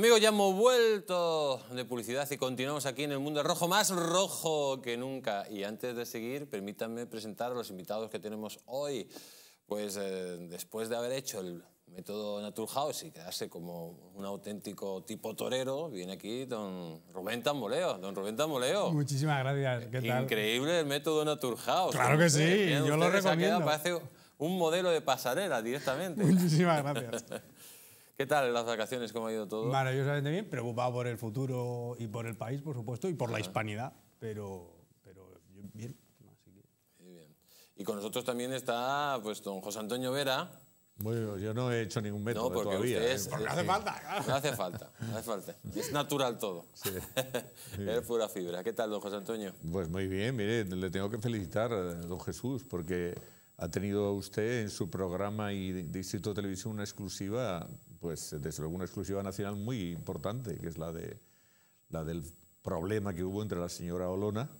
Amigos, ya hemos vuelto de publicidad y continuamos aquí en el mundo rojo, más rojo que nunca. Y antes de seguir, permítanme presentar a los invitados que tenemos hoy. Pues eh, después de haber hecho el método Naturhaus y quedarse como un auténtico tipo torero, viene aquí don Rubén Tamboleo. Don Rubén Tamboleo. Muchísimas gracias. ¿Qué tal? Increíble el método Naturhaus. Claro que sí, yo lo recomiendo. parece un modelo de pasarela directamente. Muchísimas gracias. ¿Qué tal las vacaciones? ¿Cómo ha ido todo? Maravillosamente bien, preocupado por el futuro y por el país, por supuesto, y por la hispanidad, pero, bien. Muy bien. Y con nosotros también está pues, don José Antonio Vera. Bueno, yo no he hecho ningún método no, porque todavía. ¿eh? porque no hace falta. No hace falta, hace falta. Es natural todo. Sí. es pura fibra. ¿Qué tal, don José Antonio? Pues muy bien, mire, le tengo que felicitar a don Jesús porque ha tenido usted en su programa y de Televisión una exclusiva pues desde luego una exclusiva nacional muy importante, que es la, de, la del problema que hubo entre la señora Olona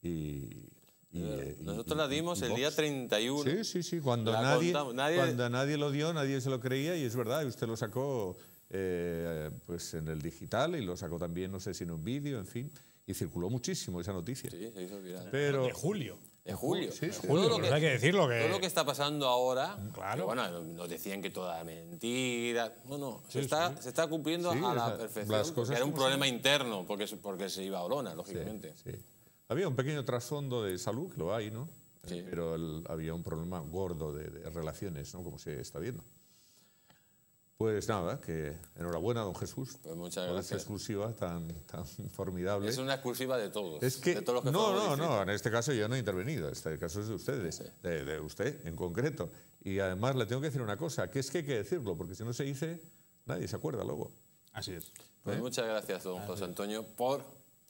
y... Eh, eh, nosotros la dimos el día 31. Sí, sí, sí, cuando nadie, lo dio, nadie se lo creía y es verdad, usted lo sacó eh, pues en el digital y lo sacó también, no sé si en un vídeo, en fin, y circuló muchísimo esa noticia. Sí, se hizo viral. Pero, de julio es julio. Sí, julio pues todo lo que, está pasando ahora. Mm, claro. Bueno, nos decían que toda mentira. No, no. Se, está, se está cumpliendo a la perfección. era un problema interno, porque, porque se iba a Olona, lógicamente. Había un pequeño trasfondo de salud, que lo hay, ¿no? Pero había un problema gordo de relaciones, ¿no? Como se está viendo. Pues nada, que enhorabuena, don Jesús. Pues muchas gracias. Por exclusiva tan, tan formidable. Es una exclusiva de todos. no, no, no, en este caso yo no he intervenido, este caso es de ustedes, de, usted en concreto. Y además le tengo que decir una cosa, que es que hay que decirlo, porque si no se dice, nadie se acuerda luego. Así es. Pues ¿Eh? muchas gracias, don José Antonio, por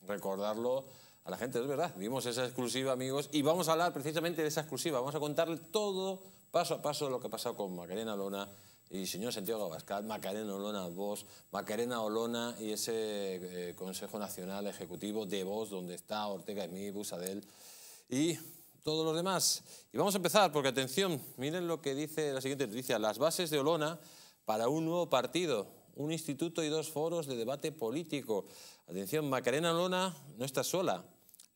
recordarlo a la gente, es verdad. Vimos esa exclusiva, amigos, y vamos a hablar precisamente de esa exclusiva. Vamos a contarle todo, paso a paso, lo que ha pasado con Magdalena Lona y señor Santiago Abascal, Macarena Olona vos Macarena Olona y ese eh, Consejo Nacional Ejecutivo de vos donde está Ortega y mí, Busadel y todos los demás. Y vamos a empezar, porque atención, miren lo que dice la siguiente noticia, las bases de Olona para un nuevo partido, un instituto y dos foros de debate político. Atención, Macarena Olona no está sola,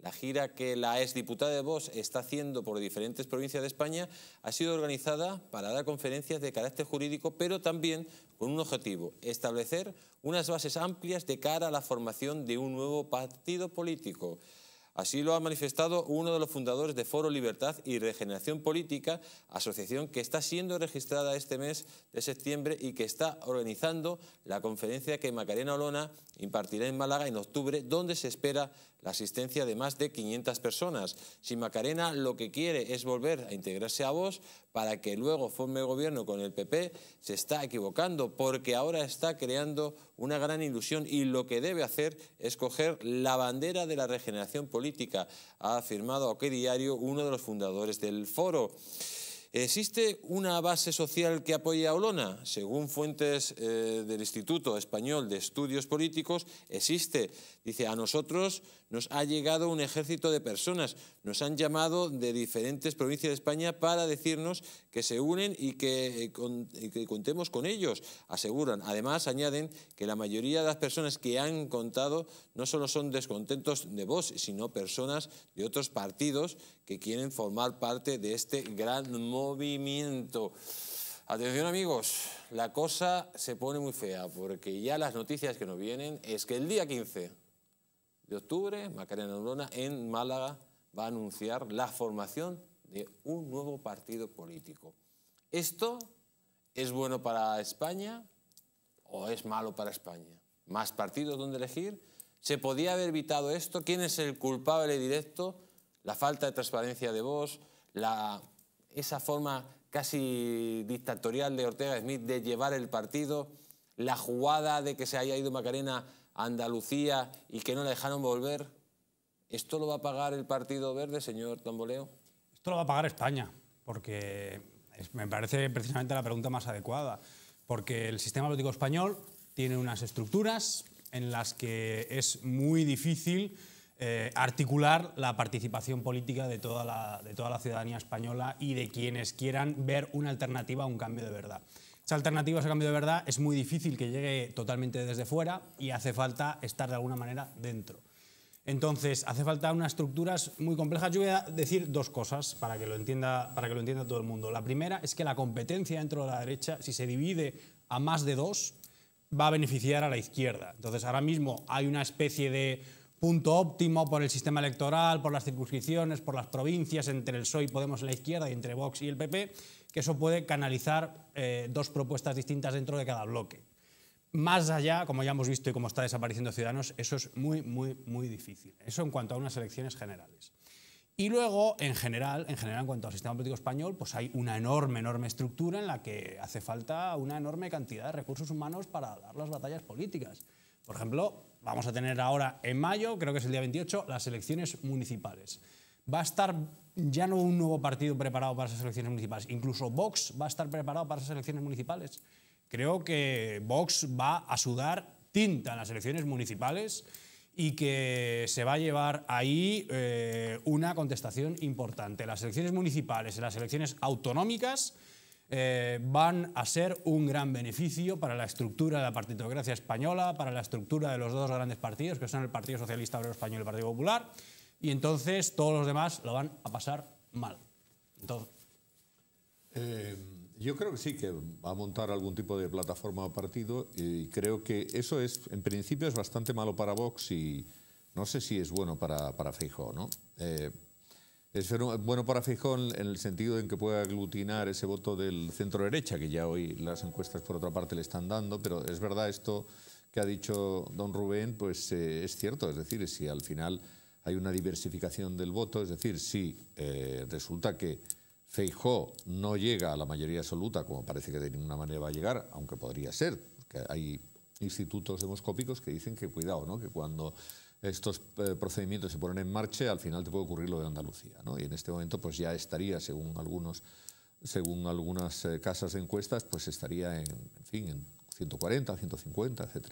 la gira que la exdiputada de Vox está haciendo por diferentes provincias de España ha sido organizada para dar conferencias de carácter jurídico, pero también con un objetivo, establecer unas bases amplias de cara a la formación de un nuevo partido político. Así lo ha manifestado uno de los fundadores de Foro Libertad y Regeneración Política, asociación que está siendo registrada este mes de septiembre y que está organizando la conferencia que Macarena Olona impartirá en Málaga en octubre, donde se espera la asistencia de más de 500 personas. Si Macarena lo que quiere es volver a integrarse a vos, para que luego forme gobierno con el PP, se está equivocando, porque ahora está creando una gran ilusión y lo que debe hacer es coger la bandera de la regeneración política, ha afirmado a qué diario uno de los fundadores del foro. ¿Existe una base social que apoya a Olona? Según fuentes eh, del Instituto Español de Estudios Políticos, existe. Dice, a nosotros nos ha llegado un ejército de personas, nos han llamado de diferentes provincias de España para decirnos que se unen eh, y que, contemos con ellos, aseguran. Además, añaden que la mayoría de las personas que han contado no solo son descontentos de vos, sino personas de otros partidos que quieren formar parte de este gran movimiento. Atención amigos, la cosa se pone muy fea porque ya las noticias que nos vienen es que el día 15 de octubre, Macarena Olona en Málaga va a anunciar la formación de un nuevo partido político. ¿Esto es bueno para España o es malo para España? ¿Más partidos donde elegir? ¿Se podía haber evitado esto? ¿Quién es el culpable directo? La falta de transparencia de voz, esa forma casi dictatorial de Ortega Smith de llevar el partido la jugada de que se haya ido Macarena a Andalucía y que no la dejaron volver, ¿esto lo va a pagar el Partido Verde, señor Tamboleo? Esto lo va a pagar España, porque me parece precisamente la pregunta más adecuada, porque el sistema político español tiene unas estructuras en las que es muy difícil eh, articular la participación política de toda la, de toda la ciudadanía española y de quienes quieran ver una alternativa a un cambio de verdad. Esa alternativa, ese cambio de verdad, es muy difícil que llegue totalmente desde fuera y hace falta estar de alguna manera dentro. Entonces, hace falta unas estructuras muy complejas. Yo voy a decir dos cosas para que, lo entienda, para que lo entienda todo el mundo. La primera es que la competencia dentro de la derecha, si se divide a más de dos, va a beneficiar a la izquierda. Entonces, ahora mismo hay una especie de punto óptimo por el sistema electoral, por las circunscripciones, por las provincias, entre el PSOE y Podemos en la izquierda y entre Vox y el PP, eso puede canalizar eh, dos propuestas distintas dentro de cada bloque. Más allá, como ya hemos visto y como está desapareciendo Ciudadanos, eso es muy, muy, muy difícil. Eso en cuanto a unas elecciones generales. Y luego, en general, en general, en cuanto al sistema político español, pues hay una enorme, enorme estructura en la que hace falta una enorme cantidad de recursos humanos para dar las batallas políticas. Por ejemplo, vamos a tener ahora en mayo, creo que es el día 28, las elecciones municipales. Va a estar ya no un nuevo partido preparado para esas elecciones municipales, incluso Vox va a estar preparado para esas elecciones municipales. Creo que Vox va a sudar tinta en las elecciones municipales y que se va a llevar ahí eh, una contestación importante. Las elecciones municipales y las elecciones autonómicas eh, van a ser un gran beneficio para la estructura de la partitocracia española, para la estructura de los dos grandes partidos, que son el Partido Socialista Obrero Español y el Partido Popular y entonces todos los demás lo van a pasar mal. Eh, yo creo que sí, que va a montar algún tipo de plataforma o partido y creo que eso es, en principio es bastante malo para Vox y no sé si es bueno para, para ¿no? Eh, es bueno para fijón en el sentido en que puede aglutinar ese voto del centro derecha, que ya hoy las encuestas por otra parte le están dando, pero es verdad esto que ha dicho don Rubén, pues eh, es cierto, es decir, si al final hay una diversificación del voto, es decir, si eh, resulta que Feijó no llega a la mayoría absoluta, como parece que de ninguna manera va a llegar, aunque podría ser, porque hay institutos demoscópicos que dicen que cuidado, que cuando estos eh, procedimientos se ponen en marcha, al final te puede ocurrir lo de Andalucía. ¿no? Y en este momento pues ya estaría, según algunos según algunas eh, casas de encuestas, pues estaría en, fin, en 140, 150, etc.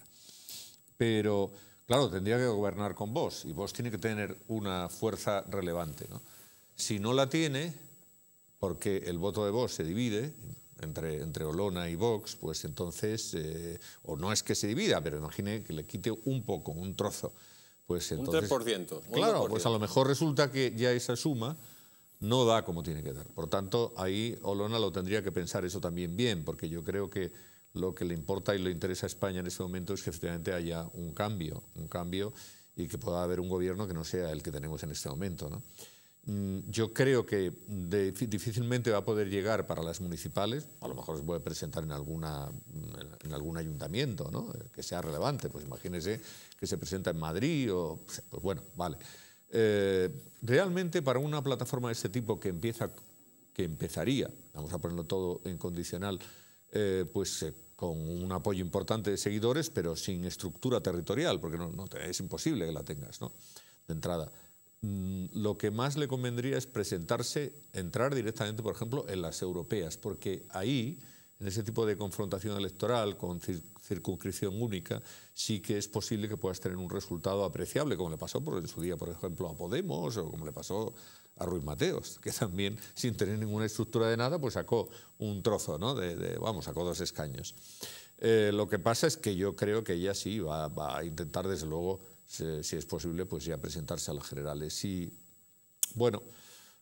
Pero Claro, tendría que gobernar con vos y vos tiene que tener una fuerza relevante. ¿no? Si no la tiene, porque el voto de vos se divide entre, entre Olona y Vox, pues entonces, eh, o no es que se divida, pero imagine que le quite un poco, un trozo. Pues un 3%. claro, pues a lo mejor resulta que ya esa suma no da como tiene que dar. Por tanto, ahí Olona lo tendría que pensar eso también bien, porque yo creo que lo que le importa y le interesa a España en este momento es que efectivamente haya un cambio, un cambio y que pueda haber un gobierno que no sea el que tenemos en este momento. Mm, yo creo que difícilmente va a poder llegar para las municipales, a lo mejor se puede presentar en, alguna, en algún ayuntamiento ¿no? que sea relevante, pues imagínese que se presenta en Madrid o... Pues, bueno, vale. Eh, realmente para una plataforma de este tipo que empieza que empezaría, vamos a ponerlo todo en condicional, eh, pues con un apoyo importante de seguidores, pero sin estructura territorial, porque no, es imposible que la tengas, ¿no? De entrada. Mm, lo que más le convendría es presentarse, entrar directamente, por ejemplo, en las europeas, porque ahí, en ese tipo de confrontación electoral con circunscripción única, sí que es posible que puedas tener un resultado apreciable, como le pasó en su día, por ejemplo, a Podemos, o como le pasó a Ruiz Mateos, que también sin tener ninguna estructura de nada, pues sacó un trozo, ¿no? De, vamos, sacó dos escaños. Eh, lo que pasa es que yo creo que ella sí va, a intentar, desde luego, si, es posible, pues ya presentarse a los generales. Y bueno,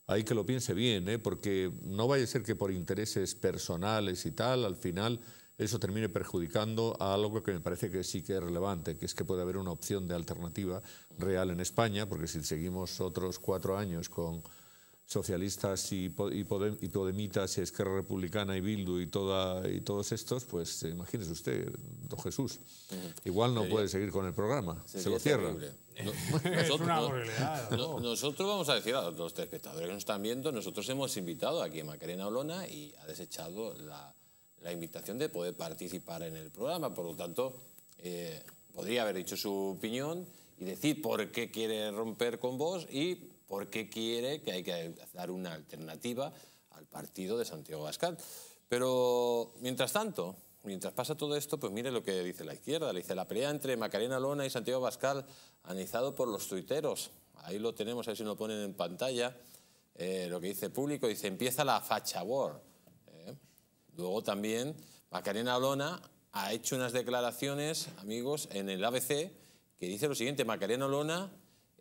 hay que lo piense bien, ¿eh? porque no vaya a ser que por intereses personales y tal, al final eso termine perjudicando a algo que me parece que sí que es relevante, que es que puede haber una opción de alternativa real en España, porque si seguimos otros cuatro años con socialistas y, podem, y podemitas y Esquerra Republicana y Bildu y, toda, y todos estos, pues imagínese usted, don Jesús, mm. igual no puede seguir con el programa, se lo cierra. nosotros, nosotros, vamos a decir a los espectadores que nos están viendo, nosotros hemos invitado aquí a Macarena Olona y ha desechado la la invitación de poder participar en el programa. Por lo tanto, eh, podría haber dicho su opinión y decir por qué quiere romper con vos y por qué quiere que hay que dar una alternativa al partido de Santiago bascal Pero mientras tanto, mientras pasa todo esto, pues mire lo que dice la izquierda. Le dice la pelea entre Macarena Lona y Santiago Bascal, analizado por los tuiteros. Ahí lo tenemos, ahí ver si lo ponen en pantalla. Eh, lo que dice público, dice, empieza la facha war. Luego también Macarena Olona ha hecho unas declaraciones, amigos, en el ABC, que dice lo siguiente, Macarena Olona,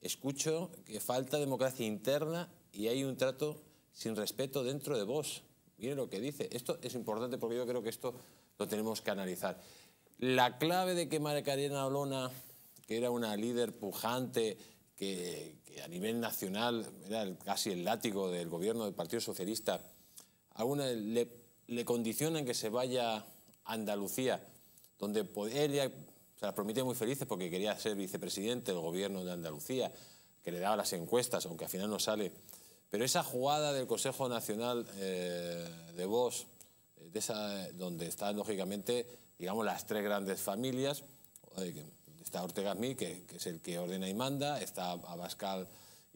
escucho que falta democracia interna y hay un trato sin respeto dentro de vos. Mire lo que dice. Esto es importante porque yo creo que esto lo tenemos que analizar. La clave de que Macarena Olona, que era una líder pujante, que, a nivel nacional era casi el látigo del gobierno del Partido Socialista, a le le condicionan que se vaya a Andalucía, donde él se las prometía muy felices porque quería ser vicepresidente del gobierno de Andalucía, que le daba las encuestas, aunque al final no sale. Pero esa jugada del Consejo Nacional eh, de Vos eh, de esa, donde están lógicamente, digamos, las tres grandes familias, eh, está Ortega Mí, que, es el que ordena y manda, está Abascal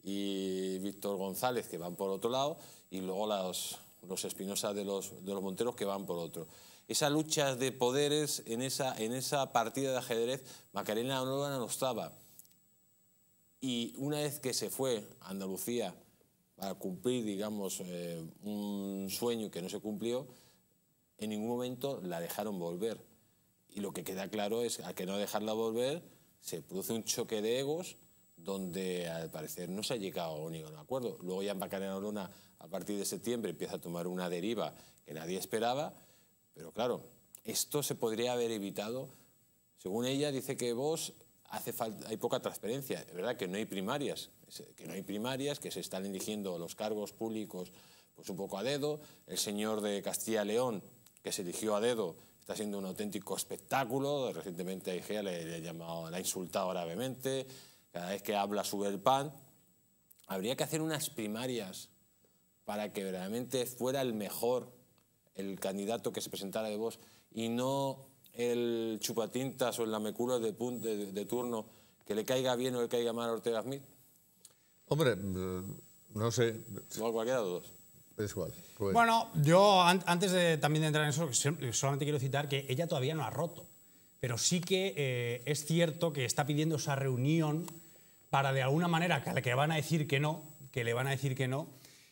y Víctor González, que van por otro lado, y luego las los Espinosa de los, de los Monteros que van por otro. Esa lucha de poderes en esa, en esa partida de ajedrez, Macarena Olona no estaba. Y una vez que se fue a Andalucía para cumplir, digamos, eh, un sueño que no se cumplió, en ningún momento la dejaron volver. Y lo que queda claro es, que al que no dejarla volver, se produce un choque de egos donde al parecer no se ha llegado a un acuerdo. Luego ya en Bacanera Luna, a partir de septiembre, empieza a tomar una deriva que nadie esperaba, pero claro, esto se podría haber evitado. Según ella, dice que vos hace hay poca transparencia. Es verdad que no hay primarias, que no hay primarias, que se están eligiendo los cargos públicos pues un poco a dedo. El señor de Castilla León, que se eligió a dedo, está siendo un auténtico espectáculo. Recientemente a Igea le, ha insultado gravemente cada vez que habla sobre el pan, habría que hacer unas primarias para que verdaderamente fuera el mejor el candidato que se presentara de voz y no el chupatintas o el lameculo de, turno que le caiga bien o le caiga mal a Ortega Smith? Hombre, mm, no sé. Igual cualquiera de los dos. Pues. Bueno, yo antes de, también entrar en eso, solamente quiero citar que ella todavía no ha roto pero sí que eh, es cierto que está pidiendo esa reunión para de alguna manera que, van a decir que no, que le van a decir que no.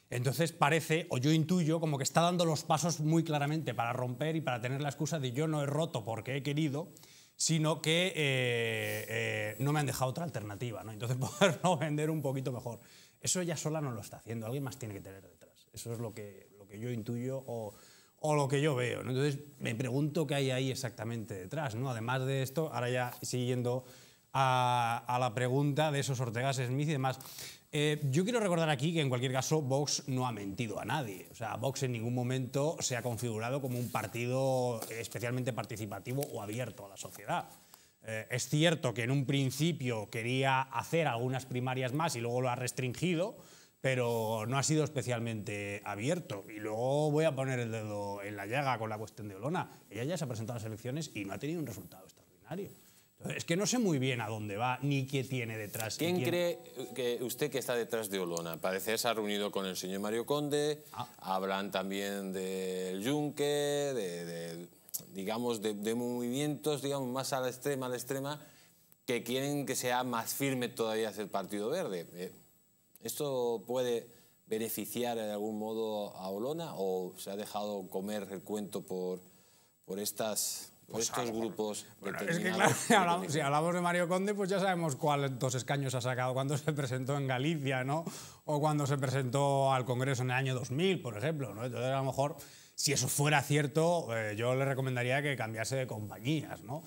Entonces parece, o yo intuyo, como que está dando los pasos muy claramente para romper y para tener la excusa de yo no he roto porque he querido, sino que eh, eh, no me han dejado otra alternativa, ¿no? Entonces no vender un poquito mejor. Eso ya sola no lo está haciendo, alguien más tiene que tener detrás. Eso es lo que, lo que yo intuyo o o lo que yo veo. Entonces me pregunto qué hay ahí exactamente detrás. ¿no? Además de esto, ahora ya siguiendo a, a la pregunta de esos Ortegas Smith y demás, eh, yo quiero recordar aquí que en cualquier caso Vox no ha mentido a nadie. O sea, Vox en ningún momento se ha configurado como un partido especialmente participativo o abierto a la sociedad. Eh, es cierto que en un principio quería hacer algunas primarias más y luego lo ha restringido, pero no ha sido especialmente abierto. Y luego voy a poner el dedo en la llaga con la cuestión de Olona. Ella ya se ha presentado a las elecciones y no ha tenido un resultado extraordinario. es que no sé muy bien a dónde va ni qué tiene detrás. ¿Quién, cree que usted que está detrás de Olona? Parece que se ha reunido con el señor Mario Conde, ah. hablan también del Yunque, de, digamos, de, movimientos digamos, más a la extrema, a la extrema, que quieren que sea más firme todavía el Partido Verde. Eh, ¿Esto puede beneficiar de algún modo a Olona o se ha dejado comer el cuento por, por estas pues estos grupos es que, claro, si, hablamos, de Mario Conde, pues ya sabemos cuántos escaños ha sacado cuando se presentó en Galicia, ¿no? O cuando se presentó al Congreso en el año 2000, por ejemplo, ¿no? Entonces, a lo mejor, si eso fuera cierto, eh, yo le recomendaría que cambiase de compañías, ¿no?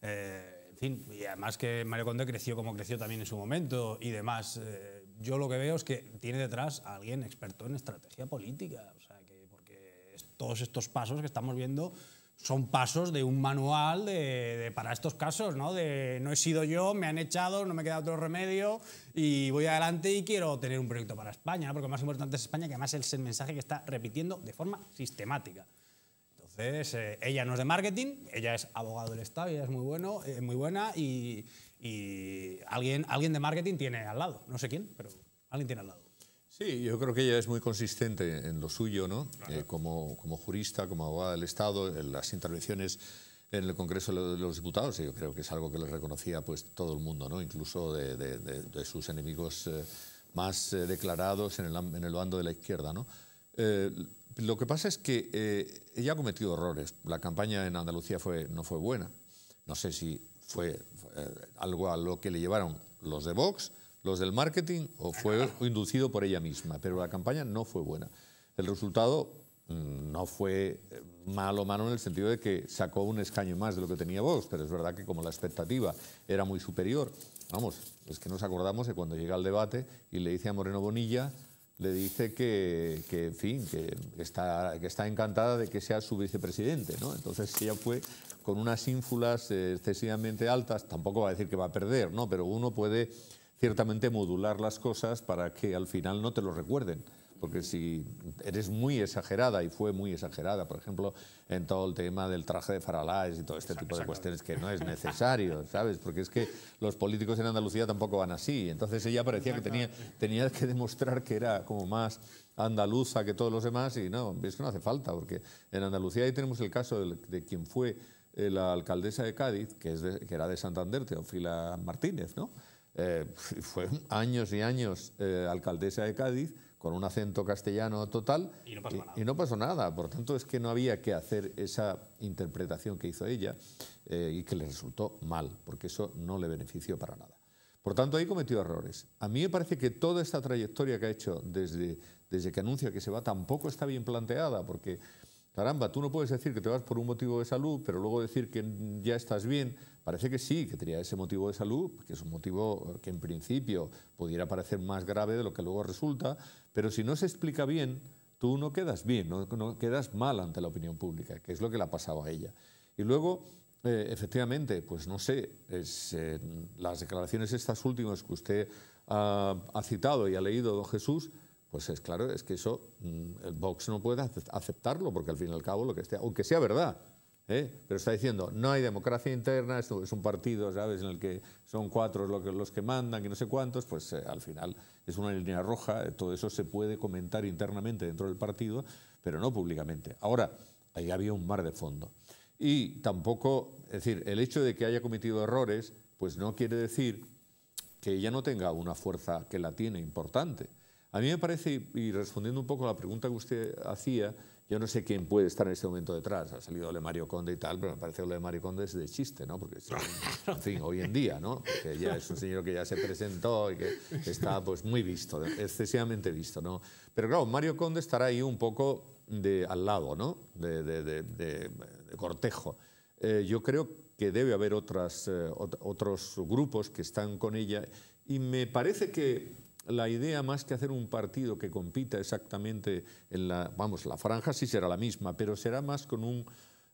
Eh, en fin, y además que Mario Conde creció como creció también en su momento y demás. Eh, yo lo que veo es que tiene detrás a alguien experto en estrategia política, o sea, que porque todos estos pasos que estamos viendo son pasos de un manual de, para estos casos, ¿no? De no he sido yo, me han echado, no me queda otro remedio y voy adelante y quiero tener un proyecto para España, porque lo más importante es España, que además es el mensaje que está repitiendo de forma sistemática. Entonces, eh, ella no es de marketing, ella es abogado del Estado, ella es muy, bueno, eh, muy buena y, y alguien, alguien de marketing tiene al lado, no sé quién, pero alguien tiene al lado. Sí, yo creo que ella es muy consistente en lo suyo, ¿no? Eh, como, como jurista, como abogada del Estado, en las intervenciones en el Congreso de los Diputados, yo creo que es algo que le reconocía pues, todo el mundo, ¿no? incluso de, sus enemigos eh, más eh, declarados en el, bando de la izquierda. ¿no? lo que pasa es que ella ha cometido errores. La campaña en Andalucía fue, no fue buena. No sé si fue eh, algo a lo que le llevaron los de Vox, los del marketing, o fue inducido por ella misma. Pero la campaña no fue buena. El resultado mm, no fue eh, malo malo en el sentido de que sacó un escaño más de lo que tenía Vox, pero es verdad que como la expectativa era muy superior, vamos, es que nos acordamos de cuando llega el debate y le dice a Moreno Bonilla, le dice que, que en fin, que está, que está encantada de que sea su vicepresidente. ¿no? Entonces ella fue con unas ínfulas excesivamente altas, tampoco va a decir que va a perder, ¿no? pero uno puede ciertamente modular las cosas para que al final no te lo recuerden porque si eres muy exagerada, y fue muy exagerada, por ejemplo, en todo el tema del traje de faralaes y todo este tipo de cuestiones que no es necesario, ¿sabes? Porque es que los políticos en Andalucía tampoco van así. Entonces ella parecía que tenía, tenía que demostrar que era como más andaluza que todos los demás y no, es que no hace falta, porque en Andalucía ahí tenemos el caso de, quien fue eh, la alcaldesa de Cádiz, que, es que era de Santander, Teofila Martínez, ¿no? Eh, fue años y años eh, alcaldesa de Cádiz con un acento castellano total y no, pasó nada. Y, Por tanto, es que no había que hacer esa interpretación que hizo ella eh, y que le resultó mal, porque eso no le benefició para nada. Por tanto, ahí cometió errores. A mí me parece que toda esta trayectoria que ha hecho desde, desde que anuncia que se va tampoco está bien planteada, porque Caramba, tú no puedes decir que te vas por un motivo de salud, pero luego decir que ya estás bien. Parece que sí, que tenía ese motivo de salud, que es un motivo que en principio pudiera parecer más grave de lo que luego resulta, pero si no se explica bien, tú no quedas bien, no, quedas mal ante la opinión pública, que es lo que le ha pasado a ella. Y luego, eh, efectivamente, pues no sé, eh, las declaraciones estas últimas que usted ha, citado y ha leído, Jesús, pues es claro, es que eso mm, el Vox no puede aceptarlo, porque al fin y al cabo lo que aunque sea verdad, ¿eh? pero está diciendo no hay democracia interna, es un partido, ¿sabes?, en el que son cuatro los que, los que mandan, y no sé cuántos, pues eh, al final es una línea roja, eh, todo eso se puede comentar internamente dentro del partido, pero no públicamente. Ahora, ahí había un mar de fondo. Y tampoco, es decir, el hecho de que haya cometido errores, pues no quiere decir que ella no tenga una fuerza que la tiene importante. A mí me parece, y respondiendo un poco a la pregunta que usted hacía, yo no sé quién puede estar en este momento detrás. Ha salido de Mario Conde y tal, pero me parece que lo de Mario Conde es de chiste, ¿no? Porque, en fin, hoy en día, ¿no? Que ya es un señor que ya se presentó y que está pues muy visto, excesivamente visto, ¿no? Pero claro, Mario Conde estará ahí un poco de, al lado, ¿no? De, cortejo. Eh, yo creo que debe haber otras, eh, otros grupos que están con ella y me parece que la idea más que hacer un partido que compita exactamente en la, vamos, la franja sí será la misma, pero será más con un,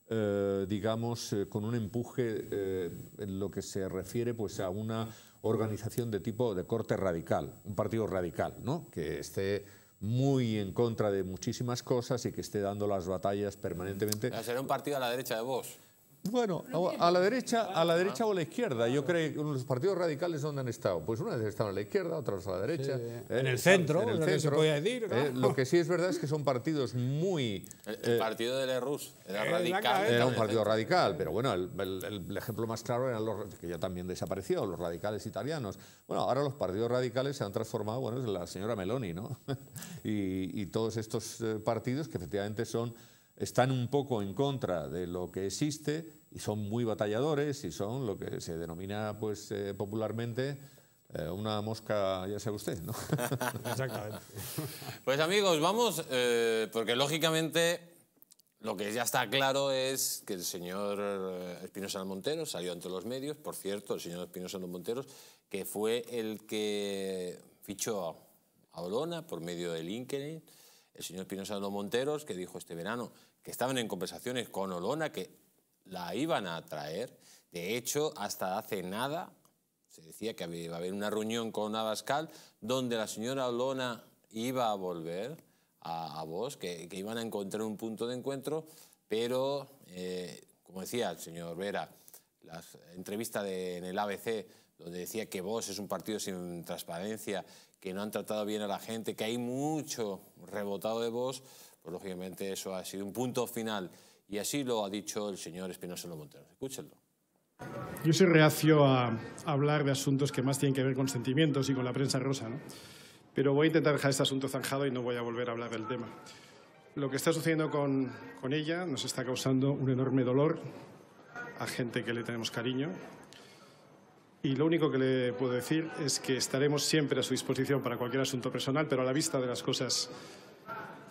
eh, digamos, eh, con un empuje eh, en lo que se refiere pues, a una organización de tipo de corte radical, un partido radical, ¿no? que esté muy en contra de muchísimas cosas y que esté dando las batallas permanentemente. Será un partido a la derecha de vos. Bueno, a la derecha, a la derecha ah. o a la izquierda. Yo creo que los partidos radicales dónde han estado. Pues una vez estado a la izquierda, otras a la derecha. Eh, en el centro, en el lo Que se eh, lo que sí es verdad es que son partidos muy. el, eh, partido de la era radical. Era un partido radical, pero bueno, el, ejemplo más claro era los que ya también desapareció, los radicales italianos. Bueno, ahora los partidos radicales se han transformado, bueno, es la señora Meloni, ¿no? y todos estos partidos que efectivamente son están un poco en contra de lo que existe y son muy batalladores y son lo que se denomina pues, eh, popularmente eh, una mosca, ya sabe usted, ¿no? Exactamente. Pues amigos, vamos, eh, porque lógicamente lo que ya está claro es que el señor Espinosa Monteros salió ante los medios, por cierto, el señor Espinosa Monteros, que fue el que fichó a Olona por medio de LinkedIn, el señor Espinosa Monteros, que dijo este verano, estaban en conversaciones con Olona, que la iban a traer. De hecho, hasta hace nada se decía que iba a haber una reunión con Abascal donde la señora Olona iba a volver a, vos, que, iban a encontrar un punto de encuentro, pero, eh, como decía el señor Vera, la entrevista en el ABC donde decía que vos es un partido sin transparencia, que no han tratado bien a la gente, que hay mucho rebotado de vos, pues lógicamente eso ha sido un punto final. Y así lo ha dicho el señor Espinosa Montero Escúchenlo. Yo soy reacio a, hablar de asuntos que más tienen que ver con sentimientos y con la prensa rosa, ¿no? Pero voy a intentar dejar este asunto zanjado y no voy a volver a hablar del tema. Lo que está sucediendo con, con ella nos está causando un enorme dolor a gente que le tenemos cariño, y lo único que le puedo decir es que estaremos siempre a su disposición para cualquier asunto personal, pero a la vista de las cosas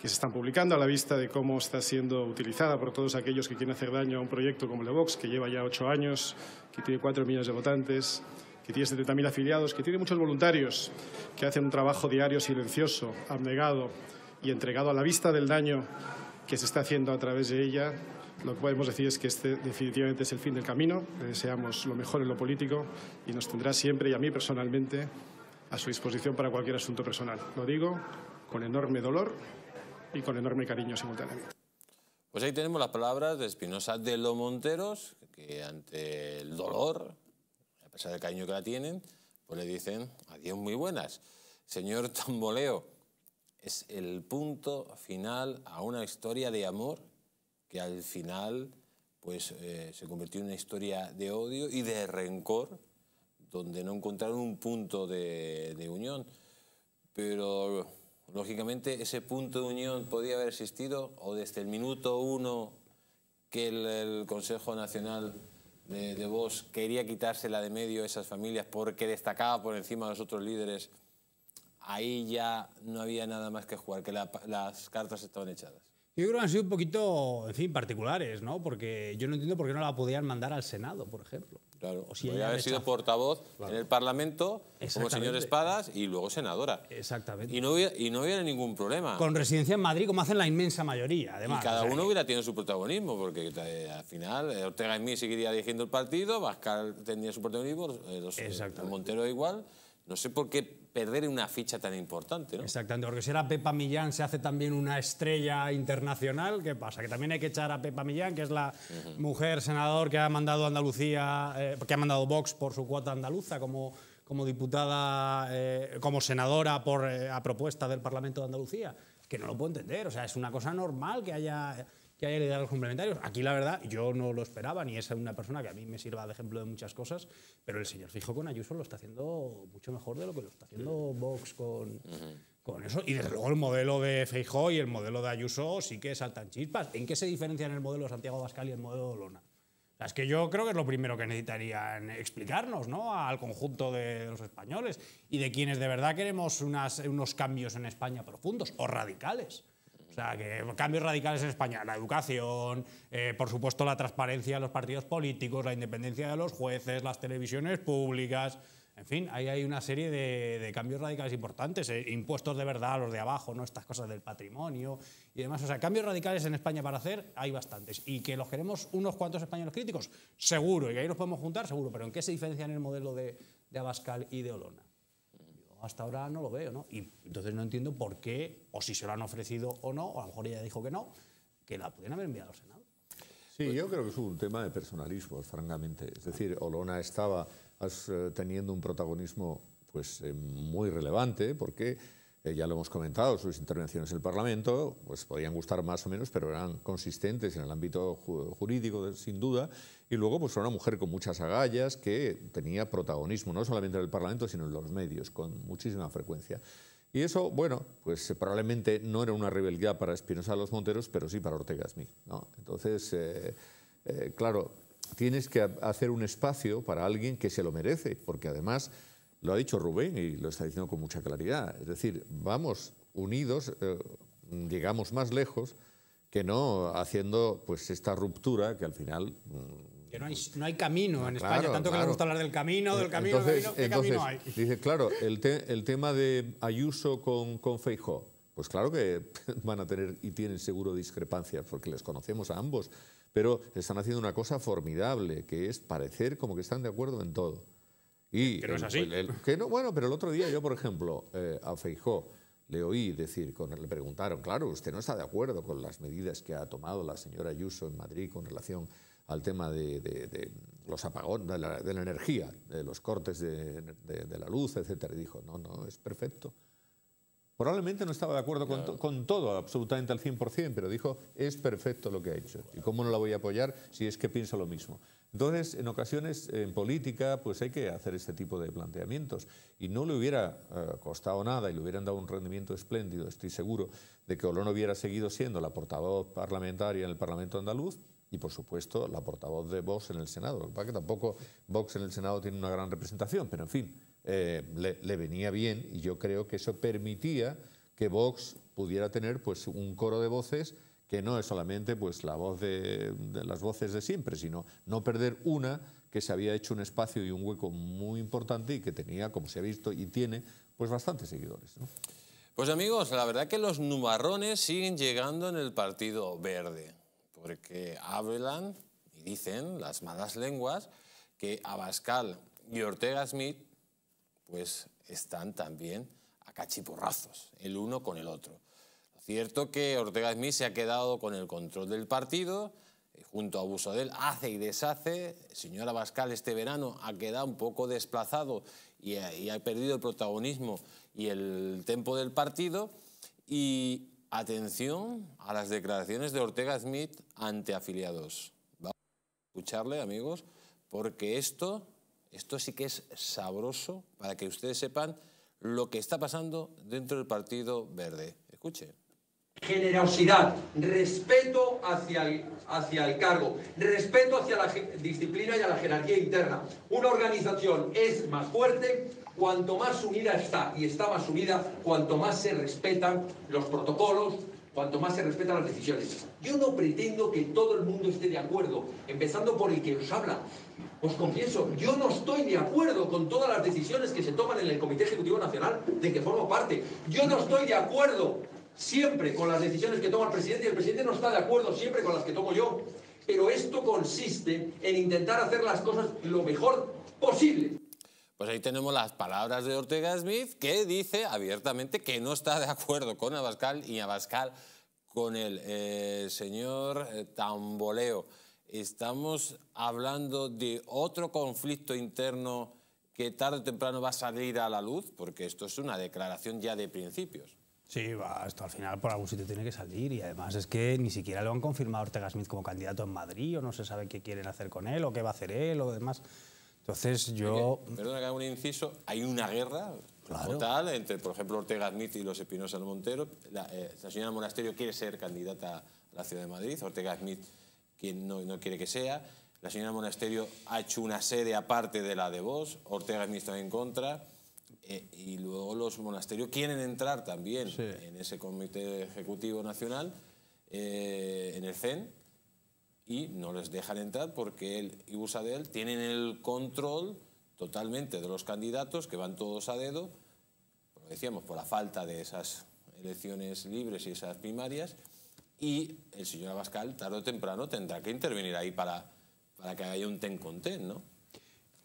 que se están publicando a la vista de cómo está siendo utilizada por todos aquellos que quieren hacer daño a un proyecto como el Vox, que lleva ya ocho años, que tiene cuatro millones de votantes, que tiene 70.000 afiliados, que tiene muchos voluntarios, que hacen un trabajo diario silencioso, abnegado y entregado a la vista del daño que se está haciendo a través de ella. Lo que podemos decir es que este definitivamente es el fin del camino. Le deseamos lo mejor en lo político y nos tendrá siempre, y a mí personalmente, a su disposición para cualquier asunto personal. Lo digo con enorme dolor y con enorme cariño simultáneamente. Pues ahí tenemos las palabras de Espinosa de los Monteros, que ante el dolor, a pesar del cariño que la tienen, pues le dicen adiós muy buenas. Señor Tamboleo, es el punto final a una historia de amor que al final pues, eh, se convirtió en una historia de odio y de rencor, donde no encontraron un punto de, de unión. Pero Lógicamente, ese punto de unión podía haber existido o desde el minuto uno que el, Consejo Nacional de, Vos quería quitársela de medio a esas familias porque destacaba por encima de los otros líderes, ahí ya no había nada más que jugar, que las cartas estaban echadas. Yo creo que han sido un poquito, en fin, particulares, ¿no? Porque yo no entiendo por qué no la podían mandar al Senado, por ejemplo. Claro, si haber sido portavoz en el Parlamento como señor Espadas y luego senadora. Exactamente. Y no, hubiera, y no ningún problema. Con residencia en Madrid, como hacen la inmensa mayoría, además. Y cada uno hubiera tenido su protagonismo, porque eh, al final eh, Ortega y mí seguiría dirigiendo el partido, Bascal tendría su protagonismo, eh, los, Montero igual. No sé por qué perder una ficha tan importante. ¿no? Exactamente, porque si era Pepa Millán se hace también una estrella internacional, ¿qué pasa? Que también hay que echar a Pepa Millán, que es la mujer senador que ha mandado Andalucía, eh, que ha mandado Vox por su cuota andaluza como, como diputada, eh, como senadora por, eh, a propuesta del Parlamento de Andalucía, que no lo puedo entender, o sea, es una cosa normal que haya que haya los complementarios. Aquí, la verdad, yo no lo esperaba, ni es una persona que a mí me sirva de ejemplo de muchas cosas, pero el señor Fijo con Ayuso lo está haciendo mucho mejor de lo que lo está haciendo mm. Vox con, con eso. Y desde luego el modelo de Feijó y el modelo de Ayuso sí que saltan chispas. ¿En qué se diferencian el modelo de Santiago Bascal y el modelo de Lona? Es que yo creo que es lo primero que necesitarían explicarnos ¿no? al conjunto de los españoles y de quienes de verdad queremos unas, unos cambios en España profundos o radicales sea, que cambios radicales en España, la educación, eh, por supuesto la transparencia de los partidos políticos, la independencia de los jueces, las televisiones públicas, en fin, ahí hay una serie de, cambios radicales importantes, eh, impuestos de verdad, los de abajo, ¿no? estas cosas del patrimonio y demás. O sea, cambios radicales en España para hacer hay bastantes. Y que los queremos unos cuantos españoles críticos, seguro, y que ahí nos podemos juntar, seguro. Pero ¿en qué se diferencian el modelo de, de Abascal y de Olona? hasta ahora no lo veo, ¿no? Y entonces no entiendo por qué, o si se lo han ofrecido o no, o a lo mejor ella dijo que no, que la pudieran haber enviado al Senado. Sí, yo creo que es un tema de personalismo, francamente. Es decir, Olona estaba eh, teniendo un protagonismo pues, eh, muy relevante, porque eh, ya lo hemos comentado, sus intervenciones en el Parlamento, pues podían gustar más o menos, pero eran consistentes en el ámbito jurídico, sin duda. Y luego, pues era una mujer con muchas agallas que tenía protagonismo, no solamente en el Parlamento, sino en los medios, con muchísima frecuencia. Y eso, bueno, pues probablemente no era una rebeldía para Espinosa de los Monteros, pero sí para Ortega Smith. Entonces, eh, eh, claro, tienes que hacer un espacio para alguien que se lo merece, porque además lo ha dicho Rubén y lo está diciendo con mucha claridad. Es decir, vamos unidos, eh, llegamos más lejos que no haciendo pues esta ruptura que al final... Mm, que no hay, camino en España, tanto que le gusta hablar del camino, del eh, camino, entonces, del camino, ¿qué camino hay? Dice, claro, el, tema de Ayuso con, con pues claro que van a tener y tienen seguro discrepancias porque les conocemos a ambos, pero están haciendo una cosa formidable, que es parecer como que están de acuerdo en todo que no es así. bueno, pero el otro día yo, por ejemplo, eh, a Feijó le oí decir, le preguntaron, claro, usted no está de acuerdo con las medidas que ha tomado la señora Ayuso en Madrid con relación al tema de, los apagones, de la, energía, de los cortes de, la luz, etcétera. Y dijo, no, no, es perfecto. Probablemente no estaba de acuerdo con, con, todo, absolutamente al 100%, pero dijo, es perfecto lo que ha hecho. ¿Y cómo no la voy a apoyar si es que pienso lo mismo? Entonces, en ocasiones, en política, pues hay que hacer este tipo de planteamientos. Y no le hubiera eh, costado nada y le hubieran dado un rendimiento espléndido, estoy seguro, de que Olón hubiera seguido siendo la portavoz parlamentaria en el Parlamento andaluz y, por supuesto, la portavoz de Vox en el Senado. Lo tampoco Vox en el Senado tiene una gran representación, pero, en fin, eh, le, le venía bien y yo creo que eso permitía que Vox pudiera tener pues, un coro de voces que no es solamente pues, la voz de, las voces de siempre, sino no perder una que se había hecho un espacio y un hueco muy importante y que tenía, como se ha visto y tiene, pues bastantes seguidores. Pues amigos, la verdad que los numarrones siguen llegando en el Partido Verde, porque hablan y dicen las malas lenguas que Abascal y Ortega Smith pues están también a cachiporrazos, el uno con el otro. Cierto que Ortega Smith se ha quedado con el control del partido, eh, junto a él hace y deshace. Señora Bascal este verano ha quedado un poco desplazado y ha, perdido el protagonismo y el tempo del partido. Y atención a las declaraciones de Ortega Smith ante afiliados. Vamos a escucharle, amigos, porque esto, esto sí que es sabroso para que ustedes sepan lo que está pasando dentro del Partido Verde. Escuchen generosidad, respeto hacia el, hacia el cargo, respeto hacia la disciplina y a la jerarquía interna. Una organización es más fuerte cuanto más unida está, y está más unida cuanto más se respetan los protocolos, cuanto más se respetan las decisiones. Yo no pretendo que todo el mundo esté de acuerdo, empezando por el que os habla. Os confieso, yo no estoy de acuerdo con todas las decisiones que se toman en el Comité Ejecutivo Nacional de que formo parte. Yo no estoy de acuerdo siempre con las decisiones que toma el presidente y el presidente no está de acuerdo siempre con las que tomo yo. Pero esto consiste en intentar hacer las cosas lo mejor posible. Pues ahí tenemos las palabras de Ortega Smith que dice abiertamente que no está de acuerdo con Abascal y Abascal con el eh, señor eh, Tamboleo. Estamos hablando de otro conflicto interno que tarde o temprano va a salir a la luz, porque esto es una declaración ya de principios. Sí, va, esto al final por algún sitio tiene que salir y además es que ni siquiera lo han confirmado Ortega Smith como candidato en Madrid o no se sabe qué quieren hacer con él o qué va a hacer él o demás. Entonces yo... perdona que haga un inciso, hay una guerra total entre, por ejemplo, Ortega Smith y los Espinosa del Montero. Eh, la, señora Monasterio quiere ser candidata a la Ciudad de Madrid, Ortega Smith quien no, no quiere que sea. La señora Monasterio ha hecho una sede aparte de la de vos, Ortega Smith está en contra. Eh, y luego los monasterios quieren entrar también en ese Comité Ejecutivo Nacional, eh, en el CEN, y no les dejan entrar porque él y Busadel tienen el control totalmente de los candidatos, que van todos a dedo, como decíamos, por la falta de esas elecciones libres y esas primarias, y el señor Abascal tarde o temprano tendrá que intervenir ahí para, para que haya un ten con ten, ¿no?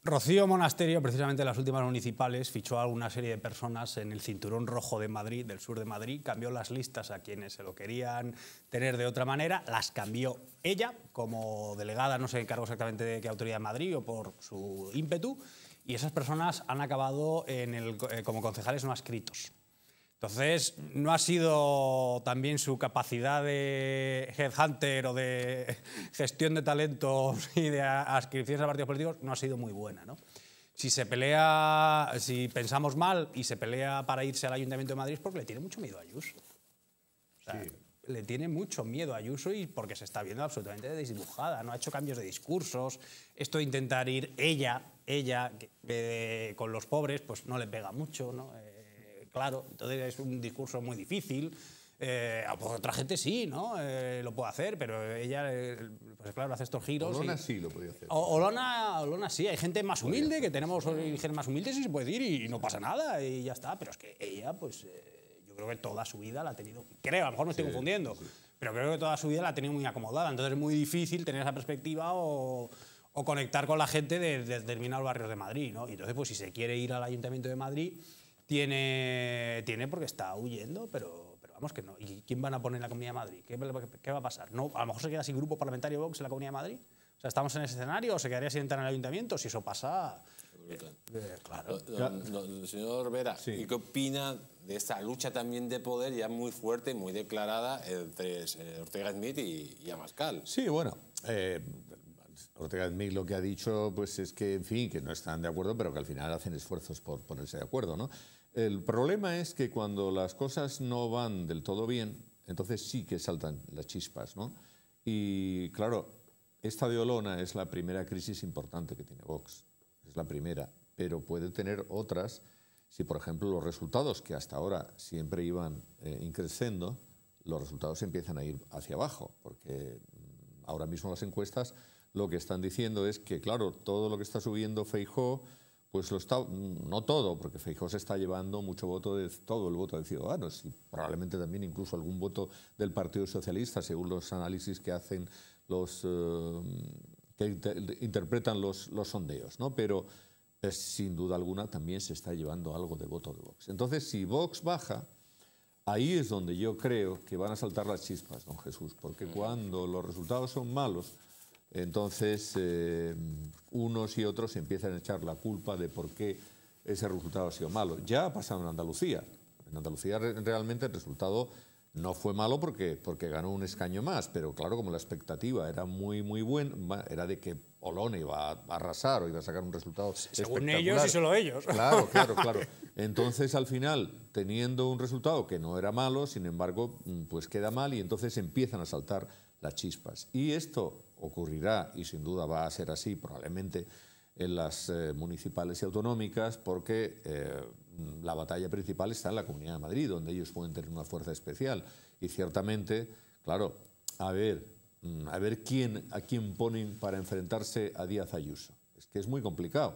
Rocío Monasterio, precisamente en las últimas municipales, fichó a una serie de personas en el cinturón rojo de Madrid, del sur de Madrid, cambió las listas a quienes se lo querían tener de otra manera, las cambió ella como delegada, no se sé, encargó exactamente de qué autoridad de Madrid o por su ímpetu, y esas personas han acabado eh, como concejales no adscritos. Entonces, no ha sido también su capacidad de headhunter o de gestión de talentos y de ascripciones a partidos políticos, no ha sido muy buena. ¿no? Si se pelea, si pensamos mal y se pelea para irse al Ayuntamiento de Madrid es porque le tiene mucho miedo a Ayuso. Le tiene mucho miedo a Ayuso y porque se está viendo absolutamente desdibujada, no ha hecho cambios de discursos. Esto de intentar ir ella, ella, eh, con los pobres, pues no le pega mucho, ¿no? Eh, claro, entonces es un discurso muy difícil. Eh, otra gente sí, ¿no? Eh, lo puede hacer, pero ella, eh, pues claro, hace estos giros. Olona sí lo podía hacer. Olona, sí, hay gente más humilde, que tenemos gente más humilde, y se puede ir y, no pasa nada y ya está, pero es que ella, pues yo creo que toda su vida la ha tenido, creo, a lo mejor me estoy confundiendo, pero creo que toda su vida la ha tenido muy acomodada, entonces es muy difícil tener esa perspectiva o conectar con la gente de, de determinados barrios de Madrid, ¿no? Y entonces, pues si se quiere ir al Ayuntamiento de Madrid, tiene, tiene porque está huyendo, pero, pero vamos que no. ¿Y quién van a poner en la Comunidad de Madrid? ¿Qué, va a pasar? ¿No? ¿A lo mejor se queda sin grupo parlamentario Vox en la Comunidad de Madrid? O sea, ¿estamos en ese escenario o se quedaría sin entrar en el ayuntamiento? Si eso pasa... claro. Eh, señor Vera, ¿y qué opina de esta lucha también de poder ya muy fuerte, muy declarada entre eh, Ortega Smith y, Amascal? Sí, bueno, eh, Ortega Smith lo que ha dicho pues es que, en fin, que no están de acuerdo, pero que al final hacen esfuerzos por ponerse de acuerdo, ¿no? El problema es que cuando las cosas no van del todo bien, entonces sí que saltan las chispas, Y claro, esta de Olona es la primera crisis importante que tiene Vox, es la primera, pero puede tener otras si, por ejemplo, los resultados que hasta ahora siempre iban eh, creciendo, los resultados empiezan a ir hacia abajo, porque mm, ahora mismo las encuestas lo que están diciendo es que, claro, todo lo que está subiendo Feijóo pues lo está, no todo, porque Feijóo se está llevando mucho voto de todo el voto de Ciudadanos y probablemente también incluso algún voto del Partido Socialista, según los análisis que hacen los eh, que interpretan los, sondeos, ¿no? Pero eh, sin duda alguna también se está llevando algo de voto de Vox. Entonces, si Vox baja, ahí es donde yo creo que van a saltar las chispas, don Jesús, porque cuando los resultados son malos, entonces, eh, unos y otros empiezan a echar la culpa de por qué ese resultado ha sido malo. Ya ha pasado en Andalucía. En Andalucía realmente el resultado no fue malo porque, porque ganó un escaño más, pero claro, como la expectativa era muy, muy buena, era de que Olón iba a arrasar o iba a sacar un resultado Según ellos y solo ellos. Claro, claro, claro. Entonces, al final, teniendo un resultado que no era malo, sin embargo, mm, pues queda mal y entonces empiezan a saltar las chispas. Y esto ocurrirá y sin duda va a ser así probablemente en las eh, municipales y autonómicas porque eh, la batalla principal está en la Comunidad de Madrid, donde ellos pueden tener una fuerza especial. Y ciertamente, claro, a ver, mm, a ver quién, a quién ponen para enfrentarse a Díaz Ayuso. Es que es muy complicado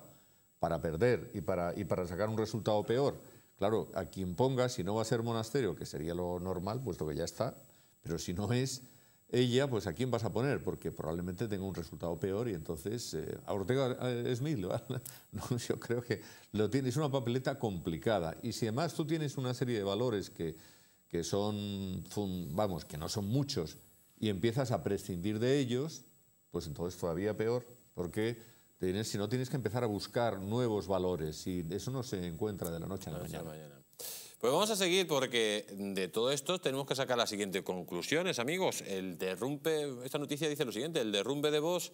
para perder y para, y para sacar un resultado peor. Claro, a quien ponga, si no va a ser monasterio, que sería lo normal, puesto que ya está, pero si no es, ella, pues ¿a quién vas a poner? Porque probablemente tenga un resultado peor y entonces eh, a Ortega eh, Smith, no, yo creo que lo tienes una papeleta complicada. Y si además tú tienes una serie de valores que, que son, vamos, que no son muchos y empiezas a prescindir de ellos, pues entonces todavía peor, porque tienes, si no tienes que empezar a buscar nuevos valores y eso no se encuentra de la noche a la mañana. Pues vamos a seguir porque de todo esto tenemos que sacar las siguientes conclusiones, amigos. El derrumbe, esta noticia dice lo siguiente, el derrumbe de Vox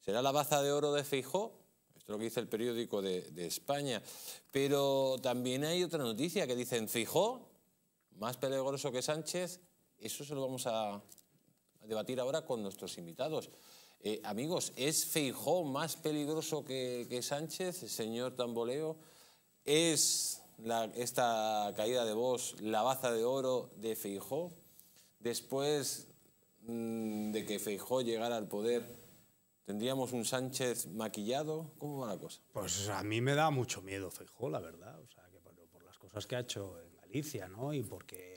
será la baza de oro de Feijó. Esto es lo que dice el periódico de, España. Pero también hay otra noticia que dicen Feijó, más peligroso que Sánchez. Eso se lo vamos a, debatir ahora con nuestros invitados. Eh, amigos, ¿es Feijó más peligroso que, que Sánchez, señor Tamboleo? ¿Es esta caída de voz, la baza de oro de Feijó, después mm, de que Feijó llegara al poder, ¿tendríamos un Sánchez maquillado? ¿Cómo va la cosa? Pues a mí me da mucho miedo Feijó, la verdad, o sea, por, las cosas que ha hecho en Galicia, ¿no? Y porque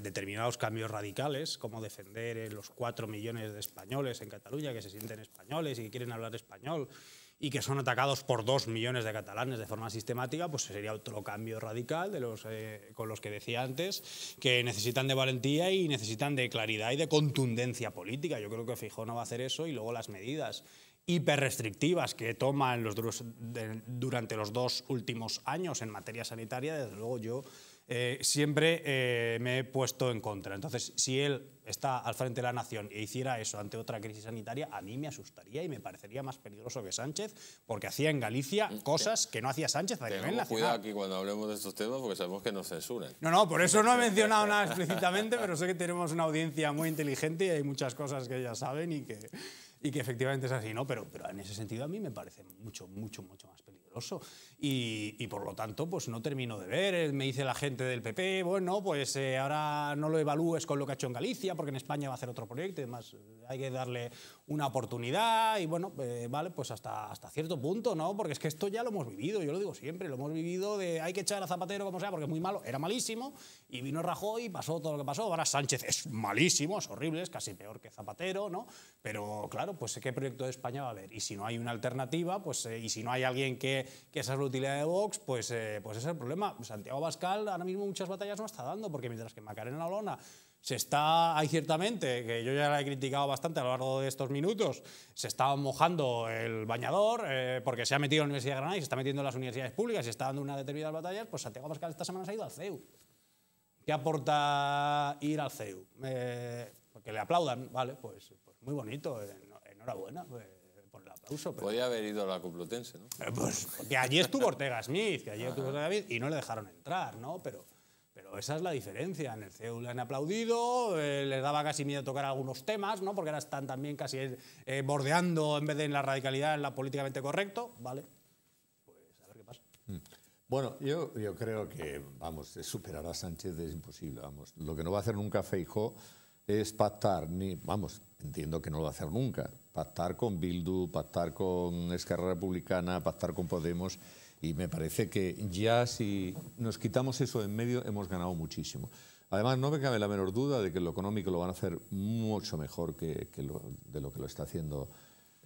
determinados cambios radicales, como defender eh, los cuatro millones de españoles en Cataluña que se sienten españoles y que quieren hablar español, y que son atacados por dos millones de catalanes de forma sistemática, pues sería otro cambio radical de los, eh, con los que decía antes, que necesitan de valentía y necesitan de claridad y de contundencia política. Yo creo que Fijó no va a hacer eso y luego las medidas hiperrestrictivas que toman durante los dos últimos años en materia sanitaria, desde luego yo eh, siempre eh, me he puesto en contra. Entonces, si él está al frente de la nación e hiciera eso ante otra crisis sanitaria, a mí me asustaría y me parecería más peligroso que Sánchez, porque hacía en Galicia cosas que no hacía Sánchez aquí cuando hablemos de estos temas, porque sabemos que nos censuran. No, no, por eso no he mencionado nada explícitamente, pero sé que tenemos una audiencia muy inteligente y hay muchas cosas que ya saben y que, y que efectivamente es así, ¿no? Pero, pero en ese sentido a mí me parece mucho, mucho, mucho más peligroso. Y, por lo tanto, pues no termino de ver. Eh, me dice la gente del PP, bueno, pues eh, ahora no lo evalúes con lo que ha hecho en Galicia, porque en España va a hacer otro proyecto y eh, Hay que darle una oportunidad y bueno, vale, pues hasta, hasta cierto punto, ¿no? Porque es que esto ya lo hemos vivido, yo lo digo siempre, lo hemos vivido de hay que echar a Zapatero como sea, porque es muy malo, era malísimo, y vino Rajoy y pasó todo lo que pasó. Ahora Sánchez es malísimo, es horrible, es casi peor que Zapatero, ¿no? Pero claro, pues qué proyecto de España va a haber. Y si no hay una alternativa, pues, eh, y si no hay alguien que, que esa es la utilidad de Vox, pues, eh, pues ese es el problema. Santiago Bascal ahora mismo muchas batallas no está dando, porque mientras que Macarena Olona se está, Hay ciertamente, que yo ya la he criticado bastante a lo largo de estos minutos, se está mojando el bañador eh, porque se ha metido en la Universidad de Granada y se está metiendo en las universidades públicas y está dando una determinada batallas, pues Santiago Pascal esta semana se ha ido al CEU. ¿Qué aporta ir al CEU? Eh, que le aplaudan, vale, pues, pues muy bonito, enhorabuena. Pues, por el aplauso. Podía haber ido a la Complutense, ¿no? Eh, pues, que allí estuvo Ortega Smith, que allí estuvo Ortega Smith y no le dejaron entrar, ¿no? Pero, pero esa es la diferencia. En el CEU le han aplaudido, eh, les daba casi miedo tocar algunos temas, ¿no? Porque ahora están también casi eh, bordeando, en vez de en la radicalidad, en la políticamente correcto, ¿vale? Pues a ver qué pasa. Mm. Bueno, yo, creo que, vamos, superar a Sánchez es imposible, vamos. Lo que no va a hacer nunca Feijó es pactar, ni, vamos, entiendo que no lo va a hacer nunca, pactar con Bildu, pactar con Esquerra Republicana, pactar con Podemos, y me parece que ya si nos quitamos eso en medio hemos ganado muchísimo. Además, no me cabe la menor duda de que lo económico lo van a hacer mucho mejor que, de lo que lo está haciendo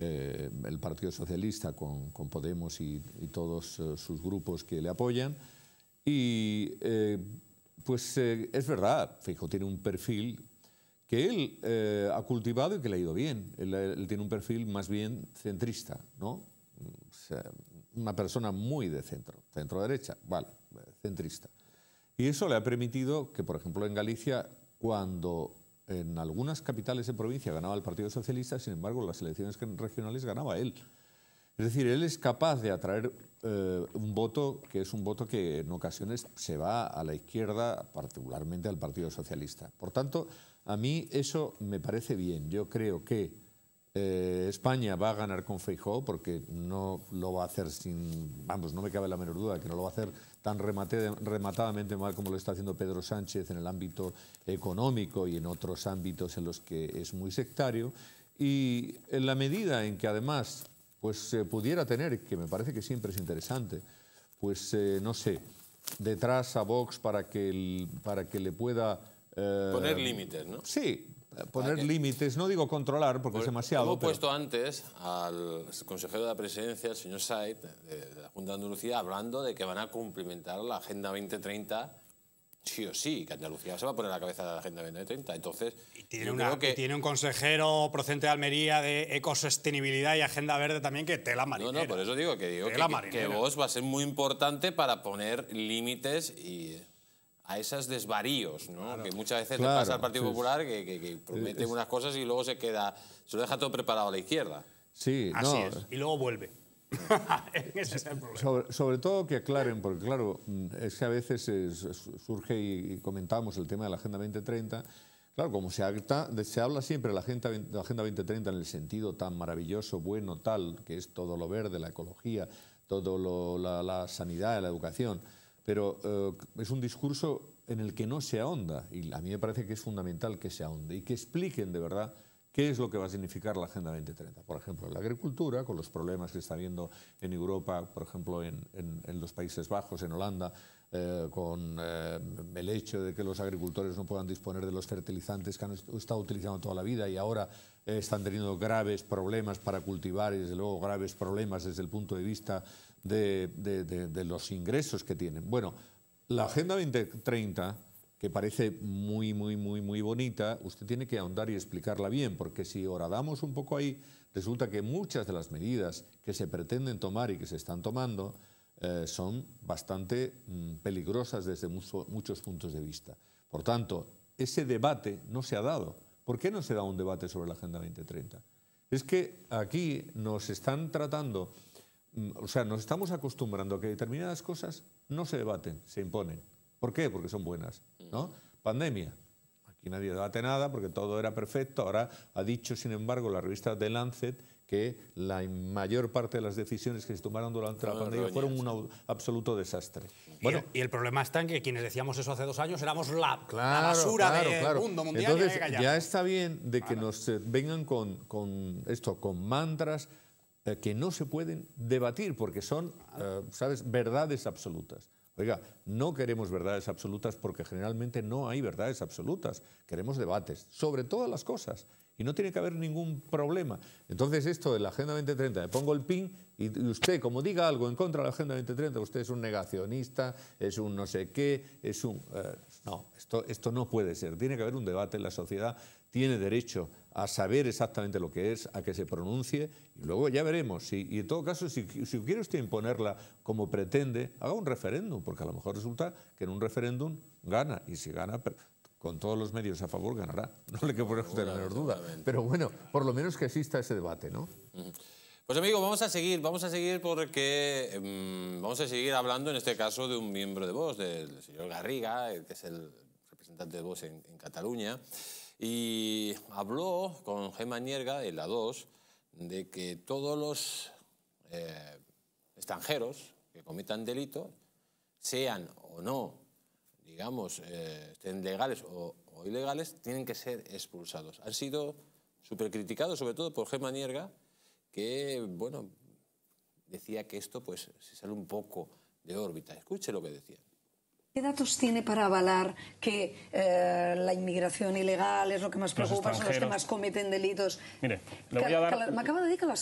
eh, el Partido Socialista con, con Podemos y, todos eh, sus grupos que le apoyan. Y eh, pues es verdad, Fijo tiene un perfil que él ha cultivado y que le ha ido bien. Él, él tiene un perfil más bien centrista, ¿no? O sea, una persona muy de centro, centro-derecha, vale, centrista. Y eso le ha permitido que, por ejemplo, en Galicia, cuando en algunas capitales de provincia ganaba el Partido Socialista, sin embargo, las elecciones regionales ganaba él. Es decir, él es capaz de atraer eh, un voto que es un voto que en ocasiones se va a la izquierda, particularmente al Partido Socialista. Por tanto, a mí eso me parece bien. Yo creo que eh, España va a ganar con Feijóo porque no lo va a hacer sin, vamos, no me cabe la menor duda que no lo va a hacer tan rematadamente mal como lo está haciendo Pedro Sánchez en el ámbito económico y en otros ámbitos en los que es muy sectario. Y en la medida en que además pues, se pudiera tener, que me parece que siempre es interesante, pues eh, no sé, detrás a Vox para que, para que le pueda... Eh, Poner límites, ¿no? Sí, eh, poner ah, límites, no digo controlar, porque es demasiado. Hemos He puesto antes al consejero de la presidencia, el señor Said, de la Junta de Andalucía, hablando de que van a cumplimentar la Agenda 2030 sí o sí, que Andalucía se va a poner a la cabeza de la Agenda 2030. Entonces, y tiene, que... tiene un consejero procedente de Almería de ecosostenibilidad y Agenda Verde también que tela marinera. No, no, por eso digo que digo que, vos va a ser muy importante para poner límites y a esos desvaríos, que muchas veces le pasa al Partido Popular que, promete unas cosas y luego se queda, se lo deja todo preparado a la izquierda. Sí, así es. Y luego vuelve. Ese es el problema. Sobre, todo que aclaren, porque claro, es que a veces surge y, comentamos el tema de la Agenda 2030. Claro, como se, habla siempre de la Agenda, la Agenda 2030 en el sentido tan maravilloso, bueno, tal, que es todo lo verde, la ecología, todo lo, la, la sanidad, la educación pero eh, es un discurso en el que no se ahonda y a mí me parece que es fundamental que se ahonde y que expliquen de verdad qué es lo que va a significar la Agenda 2030. Por ejemplo, la agricultura, con los problemas que está habiendo en Europa, por ejemplo, en, los Países Bajos, en Holanda, eh, con eh, el hecho de que los agricultores no puedan disponer de los fertilizantes que han estado utilizando toda la vida y ahora están teniendo graves problemas para cultivar y desde luego graves problemas desde el punto de vista de, los ingresos que tienen. Bueno, la Agenda 2030 que parece muy, muy, muy, muy bonita, usted tiene que ahondar y explicarla bien, porque si horadamos un poco ahí, resulta que muchas de las medidas que se pretenden tomar y que se están tomando eh, son bastante mm, peligrosas desde muchos puntos de vista. Por tanto, ese debate no se ha dado. ¿Por qué no se da un debate sobre la Agenda 2030? Es que aquí nos están tratando Mm, o sea, nos estamos acostumbrando a que determinadas cosas no se debaten, se imponen. ¿Por qué? Porque son buenas. ¿no? Mm. Pandemia. Aquí nadie debate nada porque todo era perfecto. Ahora ha dicho, sin embargo, la revista The Lancet que la mayor parte de las decisiones que se tomaron durante la pandemia fueron un absoluto desastre. Bueno, y el, problema está en que quienes decíamos eso hace dos años éramos la, basura del mundo mundial. Entonces, ya está bien de que nos eh, vengan con, con esto, con mantras eh, que no se pueden debatir porque son, eh, ¿sabes?, verdades absolutas. Oiga, no queremos verdades absolutas porque generalmente no hay verdades absolutas. Queremos debates sobre todas las cosas y no tiene que haber ningún problema. Entonces esto de la Agenda 2030, le pongo el pin y usted como diga algo en contra de la Agenda 2030, usted es un negacionista, es un no sé qué, es un... Eh, no, esto, esto no puede ser. Tiene que haber un debate en la sociedad tiene derecho a saber exactamente lo que es, a que se pronuncie, y luego ya veremos. Si, y en todo caso, si, quiere usted imponerla como pretende, haga un referéndum, porque a lo mejor resulta que en un referéndum gana, y si gana, con todos los medios a favor, ganará. No le queda por usted la menor duda. Pero bueno, por lo menos que exista ese debate, ¿no? Pues amigo, vamos a seguir, vamos a seguir porque mm, vamos a seguir hablando en este caso de un miembro de Vox, del señor Garriga, eh, que es el representante de Vox en, en Cataluña. Y habló con Gemma Nierga, en la 2, de que todos los eh, extranjeros que cometan delitos, sean o no, digamos, eh, estén legales o, ilegales, tienen que ser expulsados. Han sido supercriticados, sobre todo por Gemma Nierga, que, bueno, decía que esto, pues, se sale un poco de órbita. Escuche lo que decía. ¿Qué datos tiene para avalar que eh, la inmigración ilegal es lo que más preocupa, son los que más cometen delitos? Mire, le voy a dar... de decir que las